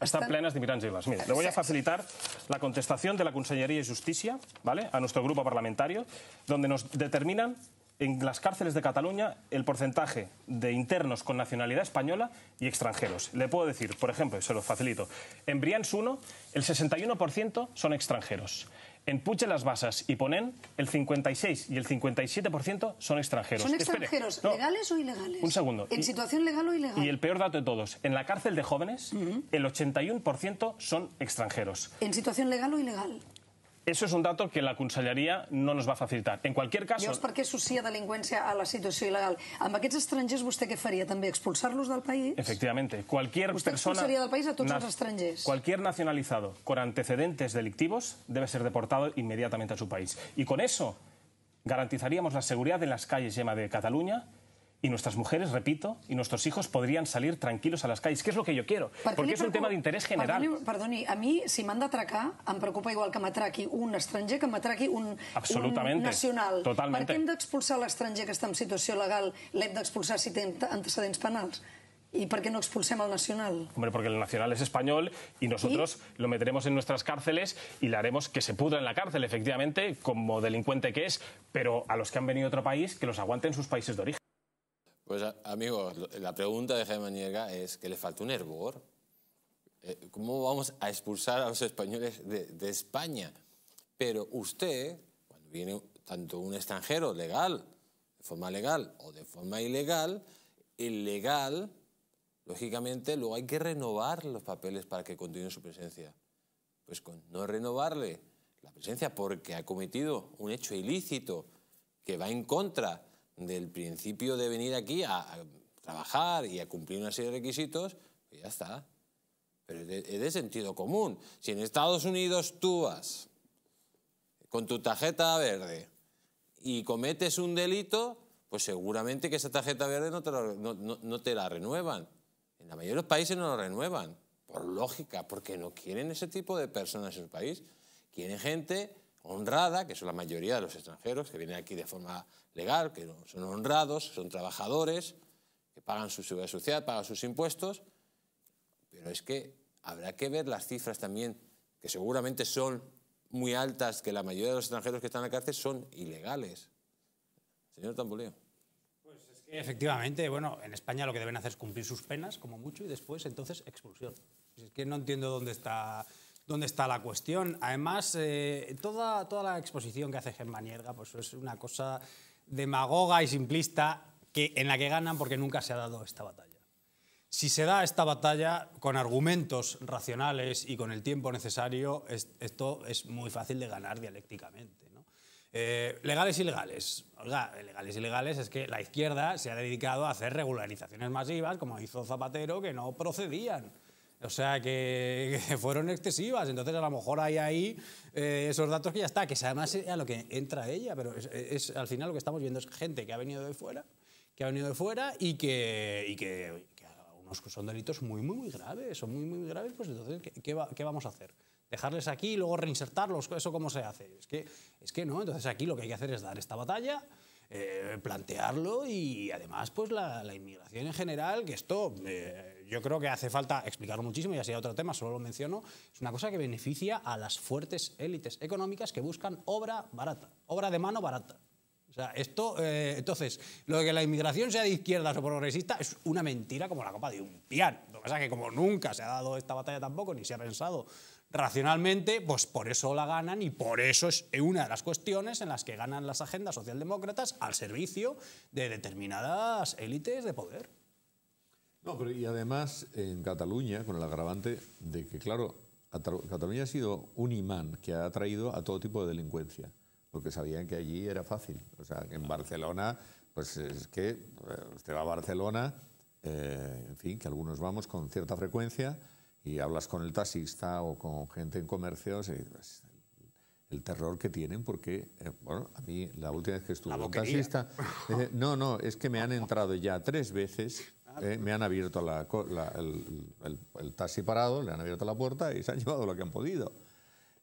Están, plenas de inmigrantes ilegales. Mire, le voy a facilitar la contestación de la Consellería de Justicia, ¿vale?, a nuestro grupo parlamentario, donde nos determinan en las cárceles de Cataluña el porcentaje de internos con nacionalidad española y extranjeros. Le puedo decir, por ejemplo, se lo facilito, en Brians 1 el 61% son extranjeros empuche las basas y ponen, el 56 y el 57% son extranjeros. ¿Son extranjeros legales o ilegales? Un segundo. ¿En situación legal o ilegal? Y el peor dato de todos, en la cárcel de jóvenes, el 81% son extranjeros. ¿En situación legal o ilegal? Eso es un dato que la Conselleria no nos va a facilitar. En cualquier caso... Llavors, per què associa delincuencia a la situación ilegal? Amb aquests estrangers usted qué faria també? expulsar del país? Efectivamente. Cualquier persona... expulsaría del país a todos los extranjeros? Cualquier nacionalizado con antecedentes delictivos debe ser deportado inmediatamente a su país. Y con eso garantizaríamos la seguridad en las calles Yema de Cataluña y nuestras mujeres, repito, y nuestros hijos podrían salir tranquilos a las calles, que es lo que yo quiero, Porque es un tema de interés general. Perdón, y a mí, si manda atracar, me em preocupa igual que atraque un extranjero que m'atraqui un, un nacional. Totalmente. qué no expulsar al extranjero que está en situación legal? L'hem d'expulsar si té antecedents penals? ¿Y por qué no expulsemos al Nacional? Hombre, porque el Nacional es español y nosotros lo meteremos en nuestras cárceles y le haremos que se pudra en la cárcel, efectivamente, como delincuente que es, pero a los que han venido a otro país, que los aguanten sus países de origen. Pues amigos, la pregunta de Jaime Maniega es que le falta un hervor. Eh, ¿Cómo vamos a expulsar a los españoles de, España? Pero usted, cuando viene tanto un extranjero legal, de forma legal o de forma ilegal, el lógicamente, luego hay que renovar los papeles para que continúe su presencia. Pues con no renovarle la presencia porque ha cometido un hecho ilícito que va en contra del principio de venir aquí a, trabajar y a cumplir una serie de requisitos, pues ya está. Pero es de, sentido común. Si en Estados Unidos tú vas con tu tarjeta verde y cometes un delito, pues seguramente que esa tarjeta verde no te la, renuevan. En la mayoría de los países no la renuevan, por lógica, porque no quieren ese tipo de personas en su país. Quieren gente honrada, que son la mayoría de los extranjeros que vienen aquí de forma legal, que son honrados, son trabajadores, que pagan su seguridad social, pagan sus impuestos, pero es que habrá que ver las cifras también, que seguramente son muy altas, que la mayoría de los extranjeros que están en la cárcel son ilegales. Señor Tambuleo. Pues es que efectivamente, bueno, en España lo que deben hacer es cumplir sus penas, como mucho, y después entonces expulsión. Es que no entiendo dónde está dónde está la cuestión. Además, eh, toda, la exposición que hace Germán Hierga pues, es una cosa demagoga y simplista que, en la que ganan porque nunca se ha dado esta batalla. Si se da esta batalla con argumentos racionales y con el tiempo necesario, esto es muy fácil de ganar dialécticamente. Eh, legales y legales. legales y legales es que la izquierda se ha dedicado a hacer regularizaciones masivas, como hizo Zapatero, que no procedían. O sea, que, fueron excesivas. Entonces, a lo mejor hay ahí eh, esos datos que ya está, que además es a lo que entra ella, pero es, al final lo que estamos viendo es gente que ha venido de fuera, que ha venido de fuera y que, y que, que son delitos muy, muy, muy graves, son muy, muy graves, pues entonces, ¿qué, qué, vamos a hacer? dejarles aquí y luego reinsertarlos, eso cómo se hace. Es que, es que no, entonces aquí lo que hay que hacer es dar esta batalla, eh, plantearlo y además pues la, inmigración en general, que esto eh, yo creo que hace falta explicarlo muchísimo, ya sería otro tema, solo lo menciono. Es una cosa que beneficia a las fuertes élites económicas que buscan obra barata, obra de mano barata. O sea, esto, eh, entonces, lo de que la inmigración sea de izquierdas o progresista es una mentira como la copa de un piano. Lo que pasa es que como nunca se ha dado esta batalla tampoco, ni se ha pensado racionalmente, pues por eso la ganan y por eso es una de las cuestiones en las que ganan las agendas socialdemócratas al servicio de determinadas élites de poder y además en Cataluña, con el agravante de que, claro, Cataluña ha sido un imán que ha atraído a todo tipo de delincuencia, porque sabían que allí era fácil. O sea, en Barcelona, pues es que eh, usted va a Barcelona, eh, en fin, que algunos vamos con cierta frecuencia y hablas con el taxista o con gente en comercios pues, el terror que tienen porque, eh, bueno, a mí la última vez que estuve taxista, no, no, es que me han entrado ya tres veces eh, me han abierto el, taxi parado, le han abierto la puerta y se han llevado lo que han podido.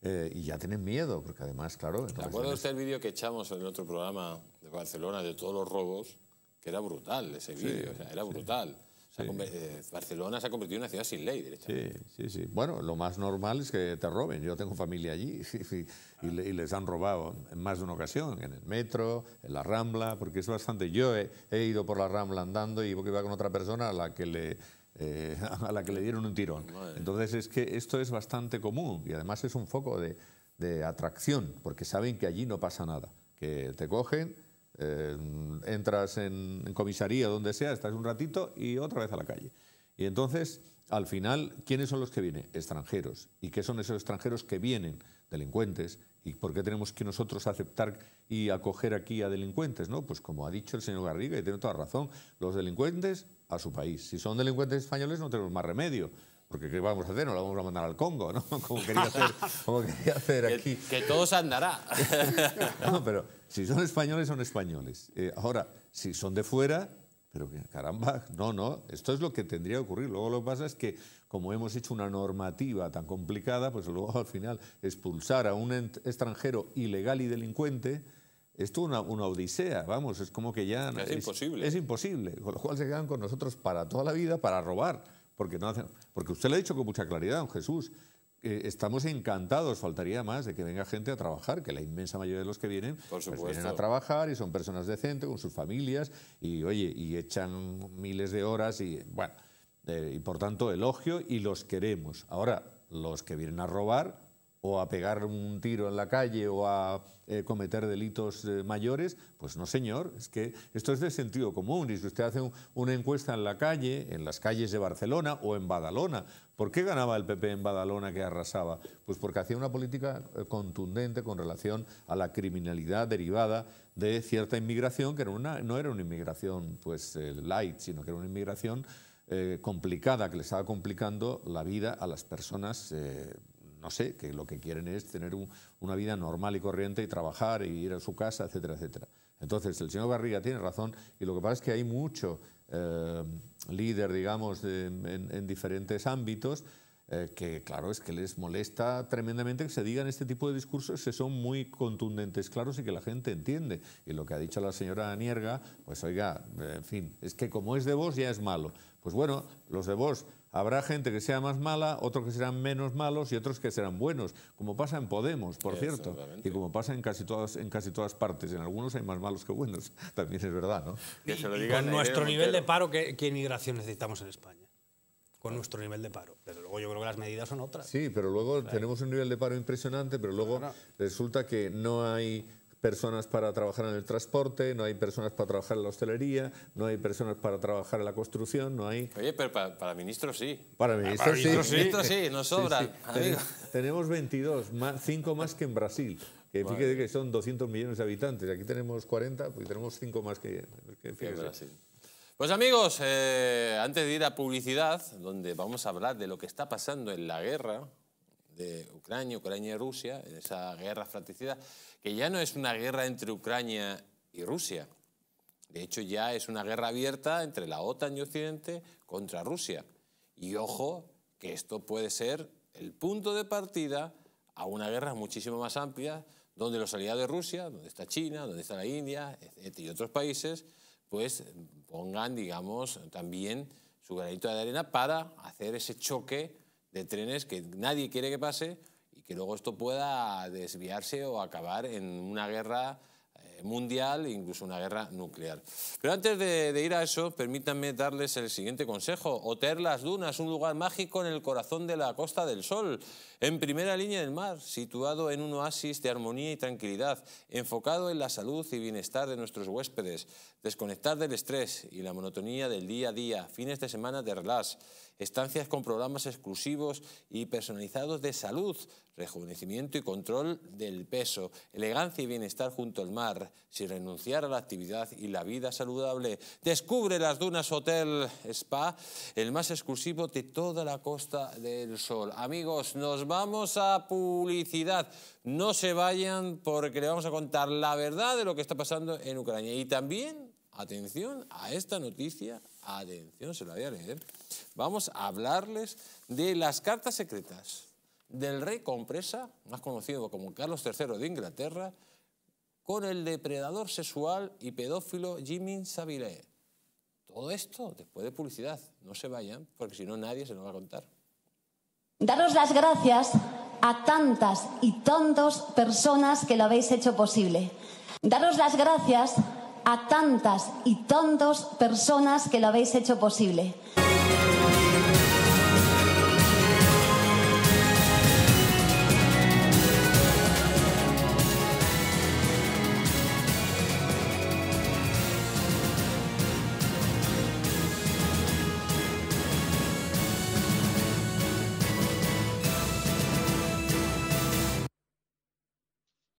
Eh, y ya tienen miedo, porque además, claro... ¿Te acuerdas el vídeo que echamos en otro programa de Barcelona de todos los robos? Que era brutal ese vídeo, era brutal. Eh, Barcelona se ha convertido en una ciudad sin ley, directamente. Sí, sí, sí. Bueno, lo más normal es que te roben. Yo tengo familia allí y, les han robado en más de una ocasión, en el metro, en la Rambla, porque es bastante... Yo he, ido por la Rambla andando y iba con otra persona a la que le... Eh, a la que le dieron un tirón. Entonces es que esto es bastante común y además es un foco de, de atracción, porque saben que allí no pasa nada, que te cogen, eh, entras en, en comisaría, donde sea, estás un ratito y otra vez a la calle. Y entonces, al final, ¿quiénes son los que vienen? Extranjeros. ¿Y qué son esos extranjeros que vienen? Delincuentes. ¿Y por qué tenemos que nosotros aceptar y acoger aquí a delincuentes? ¿no? Pues como ha dicho el señor Garriga, y tiene toda razón, los delincuentes a su país. Si son delincuentes españoles no tenemos más remedio. Porque ¿qué vamos a hacer? no la vamos a mandar al Congo, ¿no? Como quería hacer, como quería hacer aquí. Que, que todo se andará. no, pero si son españoles, son españoles. Eh, ahora, si son de fuera, pero caramba, no, no, esto es lo que tendría que ocurrir. Luego lo que pasa es que como hemos hecho una normativa tan complicada, pues luego al final expulsar a un extranjero ilegal y delincuente es una, una odisea, vamos, es como que ya... Es, es imposible. Es imposible, con lo cual se quedan con nosotros para toda la vida para robar porque, no porque usted lo ha dicho con mucha claridad, don Jesús, eh, estamos encantados, faltaría más, de que venga gente a trabajar, que la inmensa mayoría de los que vienen pues, vienen a trabajar y son personas decentes, con sus familias, y oye, y echan miles de horas y bueno, eh, y por tanto elogio y los queremos. Ahora, los que vienen a robar, o a pegar un tiro en la calle o a eh, cometer delitos eh, mayores, pues no señor, es que esto es de sentido común y si usted hace una encuesta en la calle, en las calles de Barcelona o en Badalona, ¿por qué ganaba el PP en Badalona que arrasaba? Pues porque hacía una política eh, contundente con relación a la criminalidad derivada de cierta inmigración que era no era una inmigración pues light, sino que era una inmigración complicada, que le estaba complicando la vida a las personas no sé, que lo que quieren es tener una vida normal y corriente y trabajar y ir a su casa, etcétera, etcétera. Entonces, el señor Barriga tiene razón y lo que pasa es que hay mucho eh, líder, digamos, en, diferentes ámbitos eh, que, claro, es que les molesta tremendamente que se digan este tipo de discursos que son muy contundentes, claros y que la gente entiende. Y lo que ha dicho la señora Nierga, pues oiga, en fin, es que como es de vos ya es malo. Pues bueno, los de vos Habrá gente que sea más mala, otros que serán menos malos y otros que serán buenos, como pasa en Podemos, por cierto, y como pasa en casi todas en casi todas partes. En algunos hay más malos que buenos, también es verdad, ¿no? con nuestro nivel de paro, ¿qué, inmigración necesitamos en España? con nuestro nivel de paro. Desde luego yo creo que las medidas son otras. Sí, pero luego tenemos un nivel de paro impresionante, pero luego resulta que no hay personas para trabajar en el transporte, no hay personas para trabajar en la hostelería, no hay personas para trabajar en la construcción, no hay... Oye, pero para, ministros sí. Para ah, ministros sí. Ministros Ministros sí, nos sobran. Tenemos 22, 5 más que en Brasil. Que que son 200 millones de habitantes. Aquí tenemos 40, pues tenemos 5 más que, en Brasil. Pues amigos, eh, antes de ir a publicidad, donde vamos a hablar de lo que está pasando en la guerra de Ucrania, Ucrania y Rusia, en esa guerra fratricida, que ya no es una guerra entre Ucrania y Rusia. De hecho, ya es una guerra abierta entre la OTAN y Occidente contra Rusia. Y ojo, que esto puede ser el punto de partida a una guerra muchísimo más amplia, donde los aliados de Rusia, donde está China, donde está la India, y otros países, pues pongan, digamos, también su granito de arena para hacer ese choque de trenes que nadie quiere que pase, que luego esto pueda desviarse o acabar en una guerra eh, mundial e incluso una guerra nuclear. Pero antes de, ir a eso, permítanme darles el siguiente consejo. Hotel Las Dunas, un lugar mágico en el corazón de la Costa del Sol, en primera línea del mar, situado en un oasis de armonía y tranquilidad, enfocado en la salud y bienestar de nuestros huéspedes, desconectar del estrés y la monotonía del día a día, fines de semana de relax estancias con programas exclusivos y personalizados de salud, rejuvenecimiento y control del peso, elegancia y bienestar junto al mar, sin renunciar a la actividad y la vida saludable. Descubre las Dunas Hotel Spa, el más exclusivo de toda la Costa del Sol. Amigos, nos vamos a publicidad. No se vayan porque le vamos a contar la verdad de lo que está pasando en Ucrania. Y también, atención a esta noticia Atención, se lo voy a leer. Vamos a hablarles de las cartas secretas del rey Compresa, más conocido como Carlos III de Inglaterra, con el depredador sexual y pedófilo Jimmy Savile. Todo esto después de publicidad. No se vayan, porque si no nadie se lo va a contar. Daros las gracias a tantas y tantas personas que lo habéis hecho posible. Daros las gracias a tantas y tantas personas que lo habéis hecho posible.